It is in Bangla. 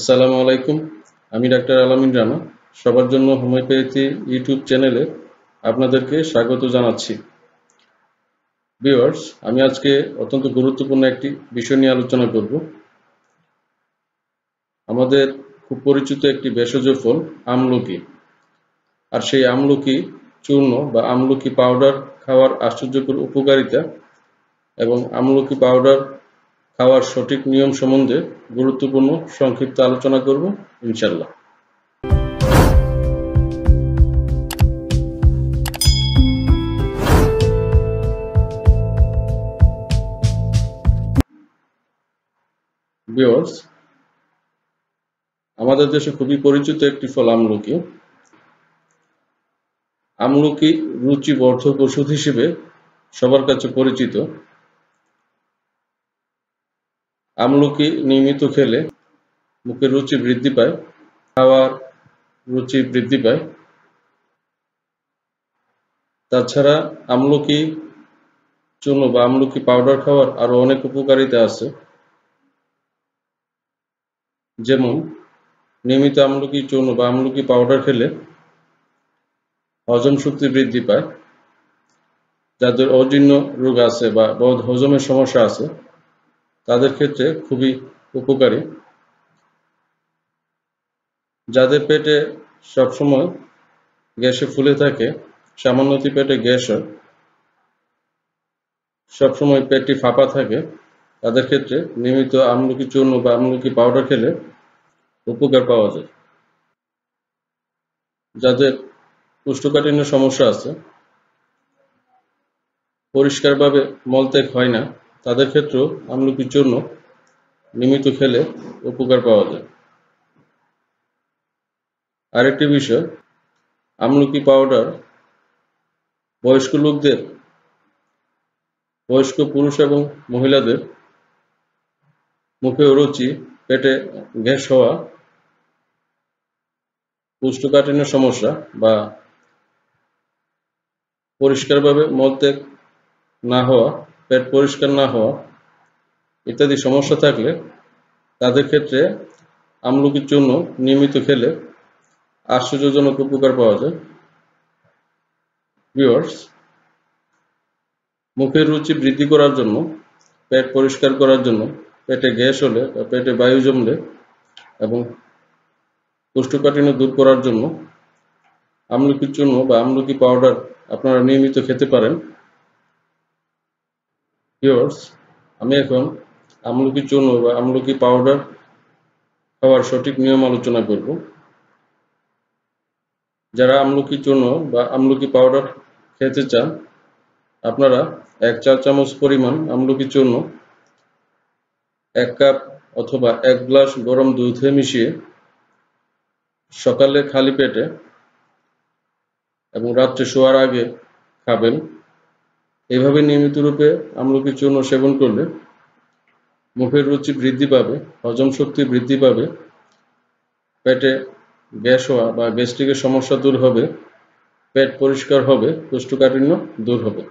আসসালামু আলাইকুম আমি ডাক্তার আলামিন রানা সবার জন্য হোমিওপ্যাথি ইউটিউব চ্যানেলে আপনাদেরকে স্বাগত জানাচ্ছি ভিওয়ার্স আমি আজকে অত্যন্ত গুরুত্বপূর্ণ একটি বিষয় নিয়ে আলোচনা করব আমাদের খুব পরিচিত একটি ভেষজ ফল আমলকি আর সেই আমলকি চূর্ণ বা আমলকি পাউডার খাওয়ার আশ্চর্যকর উপকারিতা এবং আমলকি পাউডার খাওয়ার সঠিক নিয়ম সম্বন্ধে গুরুত্বপূর্ণ সংক্ষিপ্ত আলোচনা করব ইনশাল্লাহ আমাদের দেশে খুবই পরিচিত একটি ফল আমলকি আমলকি রুচিবর্ধক ওষুধ হিসেবে সবার কাছে পরিচিত আমলকি নিয়মিত খেলে মুখের রুচি বৃদ্ধি পায় খাওয়ার রুচি বৃদ্ধি পায় তাছাড়া আমলকি চূর্ণ বা আমলকি পাউডার খাওয়ার আরো অনেক উপকারিতা আছে যেমন নিয়মিত আমলকি চূর্ণ বা আমলকি পাউডার খেলে হজম শক্তি বৃদ্ধি পায় যাদের অজীর্ণ রোগ আছে বা বদ হজমের সমস্যা আছে তাদের ক্ষেত্রে খুবই উপকারী যাদের পেটে সবসময় গ্যাসে ফুলে থাকে সামান্যতি পেটে গ্যাস হয় সবসময় পেটটি ফাঁপা থাকে তাদের ক্ষেত্রে নিয়মিত আমলকি চূর্ণ বা আমলকি পাউডার খেলে উপকার পাওয়া যায় যাদের কুষ্ঠকাঠিন্য সমস্যা আছে পরিষ্কারভাবে মলত্যাগ হয় না তাদের ক্ষেত্রেও আমলকির জন্য নিয়মিত খেলে উপকার পাওয়া যায় আরেকটি বিষয় আমলকি পাউডার বয়স্ক লোকদের বয়স্ক পুরুষ এবং মহিলাদের মুখে রুচি পেটে গ্যাস হওয়া পুষ্টকাঠিন্য সমস্যা বা পরিষ্কারভাবে মলত্যাগ না হওয়া পেট পরিষ্কার না হওয়া ইত্যাদি সমস্যা থাকলে তাদের ক্ষেত্রে আমলকির চূর্ণ নিয়মিত খেলে আশ্চর্যজনক উপকার পাওয়া যায় ভিওর্স মুখের রুচি বৃদ্ধি করার জন্য পেট পরিষ্কার করার জন্য পেটে গ্যাস হলে বা পেটে বায়ু জমলে এবং কোষ্ঠকাঠিন্য দূর করার জন্য আমলকির চূর্ণ বা আমলকি পাউডার আপনারা নিয়মিত খেতে পারেন ভিউয়ার্স আমি এখন আমলকি চূর্ণ বা আমলকি পাউডার খাওয়ার সঠিক নিয়ম আলোচনা করব যারা আমলকি চূর্ণ বা আমলকি পাউডার খেতে চান আপনারা এক চা চামচ পরিমাণ আমলকি চূর্ণ এক কাপ অথবা এক গ্লাস গরম দুধে মিশিয়ে সকালে খালি পেটে এবং রাত্রে শোয়ার আগে খাবেন এভাবে নিয়মিত রূপে আমলকি চূর্ণ সেবন করলে মুখের রুচি বৃদ্ধি পাবে হজম শক্তি বৃদ্ধি পাবে পেটে গ্যাস হওয়া বা গ্যাস্ট্রিকের সমস্যা দূর হবে পেট পরিষ্কার হবে কোষ্ঠকাঠিন্য দূর হবে